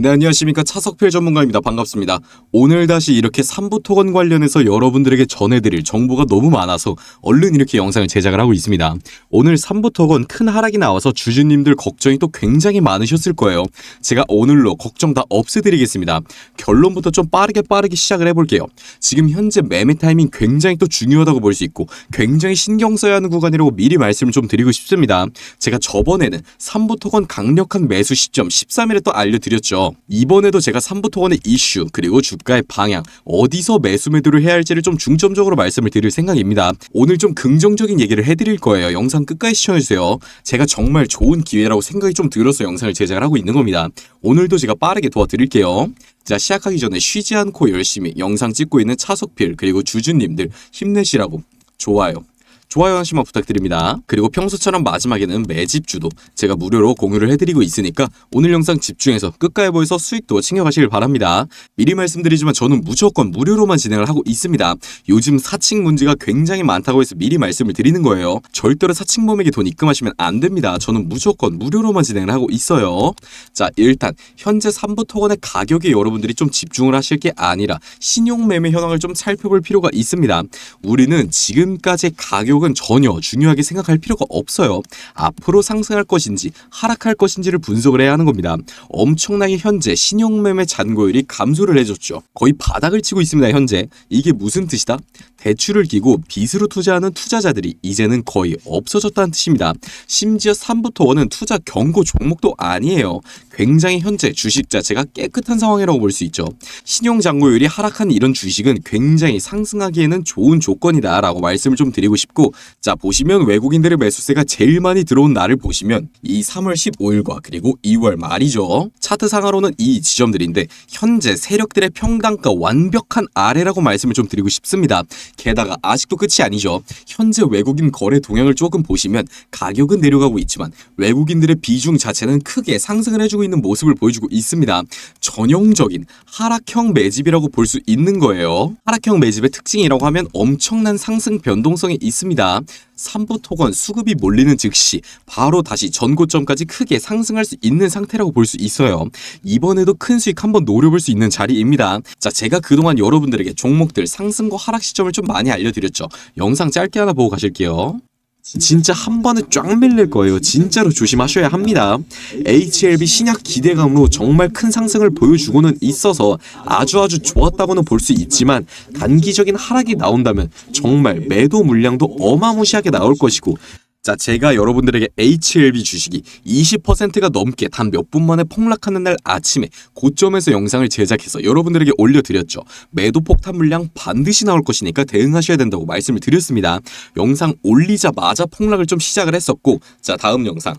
네 안녕하십니까 차석필 전문가입니다 반갑습니다 오늘 다시 이렇게 삼부토건 관련해서 여러분들에게 전해드릴 정보가 너무 많아서 얼른 이렇게 영상을 제작을 하고 있습니다 오늘 삼부토건 큰 하락이 나와서 주주님들 걱정이 또 굉장히 많으셨을 거예요 제가 오늘로 걱정 다 없애드리겠습니다 결론부터 좀 빠르게 빠르게 시작을 해볼게요 지금 현재 매매 타이밍 굉장히 또 중요하다고 볼 수 있고 굉장히 신경 써야 하는 구간이라고 미리 말씀을 좀 드리고 싶습니다 제가 저번에는 삼부토건 강력한 매수 시점 13일에 또 알려드렸죠 이번에도 제가 3부토건의 이슈 그리고 주가의 방향 어디서 매수 매도를 해야 할지를 좀 중점적으로 말씀을 드릴 생각입니다. 오늘 좀 긍정적인 얘기를 해드릴 거예요. 영상 끝까지 시청해주세요. 제가 정말 좋은 기회라고 생각이 좀 들어서 영상을 제작을 하고 있는 겁니다. 오늘도 제가 빠르게 도와드릴게요. 자 시작하기 전에 쉬지 않고 열심히 영상 찍고 있는 차석필 그리고 주주님들 힘내시라고 좋아요 좋아요 한 시만 부탁드립니다. 그리고 평소처럼 마지막에는 매집 주도 제가 무료로 공유를 해드리고 있으니까 오늘 영상 집중해서 끝까지 보여서 수익도 챙겨가시길 바랍니다. 미리 말씀드리지만 저는 무조건 무료로만 진행을 하고 있습니다. 요즘 사칭 문제가 굉장히 많다고 해서 미리 말씀을 드리는 거예요. 절대로 사칭범에게 돈 입금하시면 안 됩니다. 저는 무조건 무료로만 진행을 하고 있어요. 자 일단 현재 3부 토건의 가격에 여러분들이 좀 집중을 하실 게 아니라 신용매매 현황을 좀 살펴볼 필요가 있습니다. 우리는 지금까지 가격 기록은 전혀 중요하게 생각할 필요가 없어요. 앞으로 상승할 것인지 하락할 것인지를 분석을 해야 하는 겁니다. 엄청나게 현재 신용매매 잔고율이 감소를 해줬죠. 거의 바닥을 치고 있습니다. 현재. 이게 무슨 뜻이다? 대출을 끼고 빚으로 투자하는 투자자들이 이제는 거의 없어졌다는 뜻입니다. 심지어 3부터 1은 투자 경고 종목도 아니에요. 굉장히 현재 주식 자체가 깨끗한 상황이라고 볼 수 있죠. 신용장고율이 하락한 이런 주식은 굉장히 상승하기에는 좋은 조건이다 라고 말씀을 좀 드리고 싶고 자 보시면 외국인들의 매수세가 제일 많이 들어온 날을 보시면 이 3월 15일과 그리고 2월 말이죠. 차트 상하로는 이 지점들인데 현재 세력들의 평당가 완벽한 아래라고 말씀을 좀 드리고 싶습니다. 게다가 아직도 끝이 아니죠. 현재 외국인 거래 동향을 조금 보시면 가격은 내려가고 있지만 외국인들의 비중 자체는 크게 상승을 해주고 있는 있는 모습을 보여주고 있습니다. 전형적인 하락형 매집이라고 볼 수 있는 거예요. 하락형 매집의 특징이라고 하면 엄청난 상승 변동성이 있습니다. 3부 토건 수급이 몰리는 즉시 바로 다시 전고점까지 크게 상승할 수 있는 상태라고 볼 수 있어요. 이번에도 큰 수익 한번 노려볼 수 있는 자리입니다. 자, 제가 그동안 여러분들에게 종목들 상승과 하락 시점을 좀 많이 알려드렸죠. 영상 짧게 하나 보고 가실게요. 진짜 한 번에 쫙 밀릴 거예요. 진짜로 조심하셔야 합니다. HLB 신약 기대감으로 정말 큰 상승을 보여주고는 있어서 아주 아주 좋았다고는 볼 수 있지만 단기적인 하락이 나온다면 정말 매도 물량도 어마무시하게 나올 것이고 자, 제가 여러분들에게 HLB 주식이 20%가 넘게 단 몇 분 만에 폭락하는 날 아침에 고점에서 영상을 제작해서 여러분들에게 올려드렸죠. 매도 폭탄 물량 반드시 나올 것이니까 대응하셔야 된다고 말씀을 드렸습니다. 영상 올리자마자 폭락을 좀 시작을 했었고 자, 다음 영상.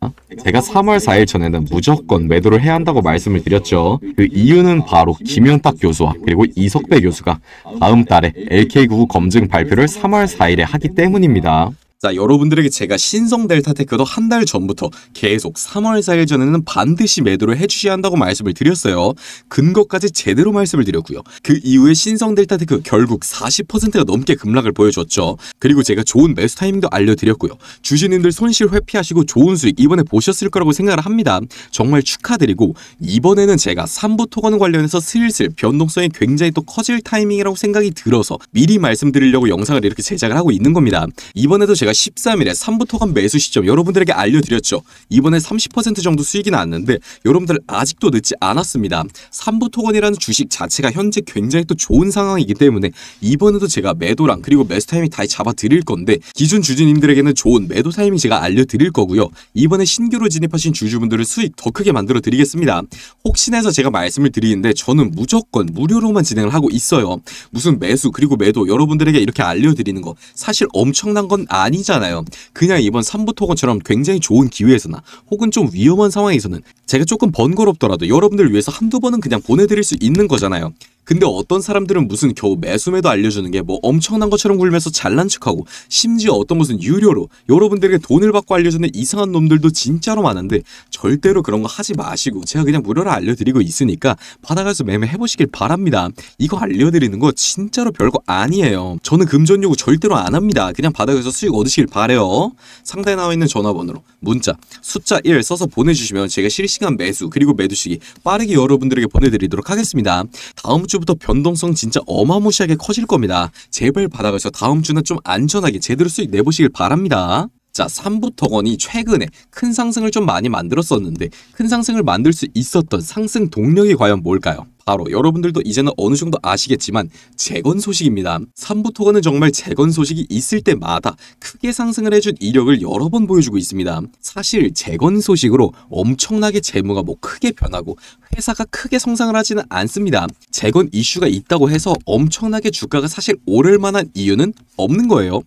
어? 제가 3월 4일 전에는 무조건 매도를 해야 한다고 말씀을 드렸죠. 그 이유는 바로 김현탁 교수와 그리고 이석배 교수가 다음 달에 LK구구 검증 발표를 3월 4일에 하기 때문입니다. 자 여러분들에게 제가 신성 델타 테크도 한 달 전부터 계속 3월 4일 전에는 반드시 매도를 해주셔야 한다고 말씀을 드렸어요. 근거까지 제대로 말씀을 드렸고요. 그 이후에 신성 델타 테크 결국 40%가 넘게 급락을 보여줬죠. 그리고 제가 좋은 매수 타이밍도 알려드렸고요. 주주님들 손실 회피하시고 좋은 수익 이번에 보셨을 거라고 생각을 합니다. 정말 축하드리고 이번에는 제가 3부 토건 관련해서 슬슬 변동성이 굉장히 또 커질 타이밍이라고 생각이 들어서 미리 말씀드리려고 영상을 이렇게 제작을 하고 있는 겁니다. 이번에도 제가 제가 13일에 3부터간 매수 시점 여러분들에게 알려드렸죠. 이번에 30% 정도 수익이 났는데 여러분들 아직도 늦지 않았습니다. 3부토건이라는 주식 자체가 현재 굉장히 또 좋은 상황이기 때문에 이번에도 제가 매도랑 그리고 매수 타임이다 잡아드릴 건데 기준 주주님들에게는 좋은 매도 타임이 제가 알려드릴 거고요. 이번에 신규로 진입하신 주주분들을 수익 더 크게 만들어 드리겠습니다. 혹시나 해서 제가 말씀을 드리는데 저는 무조건 무료로만 진행을 하고 있어요. 무슨 매수 그리고 매도 여러분들에게 이렇게 알려드리는 거 사실 엄청난 건 아니 아니잖아요. 그냥 이번 3부 토건처럼 굉장히 좋은 기회에서나 혹은 좀 위험한 상황에서는 제가 조금 번거롭더라도 여러분들 을 위해서 한두 번은 그냥 보내드릴 수 있는 거잖아요. 근데 어떤 사람들은 무슨 겨우 매수매도 알려주는 게 뭐 엄청난 것처럼 굴면서 잘난 척하고 심지어 어떤 것은 유료로 여러분들에게 돈을 받고 알려주는 이상한 놈들도 진짜로 많은데 절대로 그런 거 하지 마시고 제가 그냥 무료로 알려드리고 있으니까 받아가서 매매해보시길 바랍니다. 이거 알려드리는 거 진짜로 별거 아니에요. 저는 금전 요구 절대로 안 합니다. 그냥 받아가서 수익 얻으시길 바래요. 상단에 나와 있는 전화번호로 문자 숫자 1 써서 보내주시면 제가 실시간 매수 그리고 매도 시기 빠르게 여러분들에게 보내드리도록 하겠습니다. 다음 주 주부터 변동성 진짜 어마무시하게 커질 겁니다. 제발 받아가서 다음 주는 좀 안전하게 제대로 수익 내보시길 바랍니다. 자, 삼부터건이 최근에 큰 상승을 좀 많이 만들었었는데 큰 상승을 만들 수 있었던 상승 동력이 과연 뭘까요? 바로 여러분들도 이제는 어느 정도 아시겠지만 재건 소식입니다. 삼부토건은 정말 재건 소식이 있을 때마다 크게 상승을 해준 이력을 여러 번 보여주고 있습니다. 사실 재건 소식으로 엄청나게 재무가 뭐 크게 변하고 회사가 크게 성장을 하지는 않습니다. 재건 이슈가 있다고 해서 엄청나게 주가가 사실 오를 만한 이유는 없는 거예요.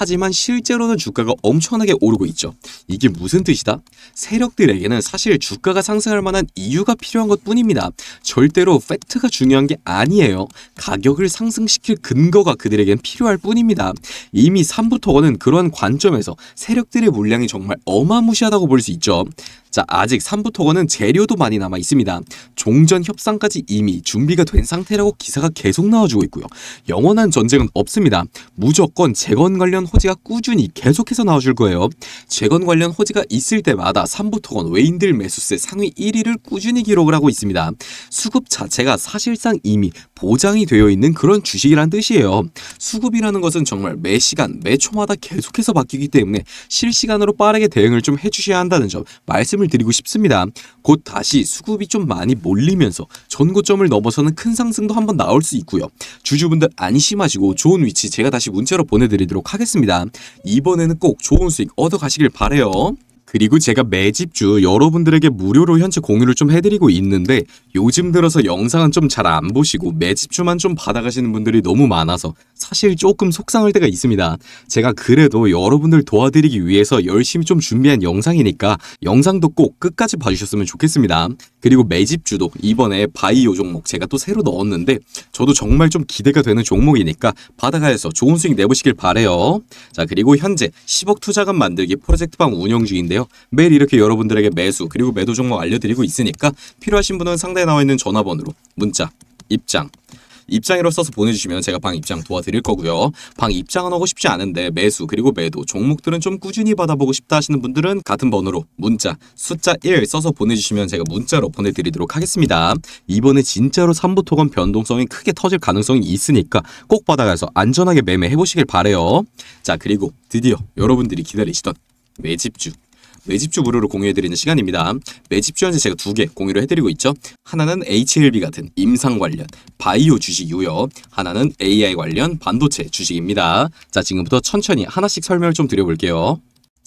하지만 실제로는 주가가 엄청나게 오르고 있죠. 이게 무슨 뜻이다? 세력들에게는 사실 주가가 상승할 만한 이유가 필요한 것 뿐입니다. 절대로 팩트가 중요한 게 아니에요. 가격을 상승시킬 근거가 그들에겐 필요할 뿐입니다. 이미 3부터는 5 그러한 관점에서 세력들의 물량이 정말 어마무시하다고 볼 수 있죠. 자, 아직 삼부토건은 재료도 많이 남아 있습니다. 종전 협상까지 이미 준비가 된 상태라고 기사가 계속 나와주고 있고요. 영원한 전쟁은 없습니다. 무조건 재건 관련 호지가 꾸준히 계속해서 나와줄 거예요. 재건 관련 호지가 있을 때마다 삼부토건 외인들 매수세 상위 1위를 꾸준히 기록을 하고 있습니다. 수급 자체가 사실상 이미 보장이 되어 있는 그런 주식이란 뜻이에요. 수급이라는 것은 정말 매 시간, 매 초마다 계속해서 바뀌기 때문에 실시간으로 빠르게 대응을 좀 해주셔야 한다는 점 말씀 말씀을 드리고 싶습니다. 곧 다시 수급이 좀 많이 몰리면서 전고점을 넘어서는 큰 상승도 한번 나올 수 있고요. 주주분들 안심하시고 좋은 위치 제가 다시 문자로 보내드리도록 하겠습니다. 이번에는 꼭 좋은 수익 얻어가시길 바래요. 그리고 제가 매집주 여러분들에게 무료로 현재 공유를 좀 해드리고 있는데 요즘 들어서 영상은 좀 잘 안 보시고 매집주만 좀 받아가시는 분들이 너무 많아서 사실 조금 속상할 때가 있습니다. 제가 그래도 여러분들 도와드리기 위해서 열심히 좀 준비한 영상이니까 영상도 꼭 끝까지 봐주셨으면 좋겠습니다. 그리고 매집주도 이번에 바이오 종목 제가 또 새로 넣었는데 저도 정말 좀 기대가 되는 종목이니까 받아가서 좋은 수익 내보시길 바래요. 자 그리고 현재 10억 투자금 만들기 프로젝트방 운영 중인데요. 있는데요. 매일 이렇게 여러분들에게 매수 그리고 매도 종목 알려드리고 있으니까 필요하신 분은 상단에 나와 있는 전화번호로 문자, 입장, 입장이로 써서 보내주시면 제가 방 입장 도와드릴 거고요. 방 입장은 하고 싶지 않은데 매수 그리고 매도 종목들은 좀 꾸준히 받아보고 싶다 하시는 분들은 같은 번호로 문자 숫자 1 써서 보내주시면 제가 문자로 보내드리도록 하겠습니다. 이번에 진짜로 3부 토건 변동성이 크게 터질 가능성이 있으니까 꼭 받아가서 안전하게 매매해보시길 바래요. 자 그리고 드디어 여러분들이 기다리시던 매집주 매집주 무료로 공유해드리는 시간입니다. 매집주 현재 제가 두 개 공유를 해드리고 있죠. 하나는 HLB 같은 임상 관련 바이오 주식이고요. 하나는 AI 관련 반도체 주식입니다. 자 지금부터 천천히 하나씩 설명을 좀 드려볼게요.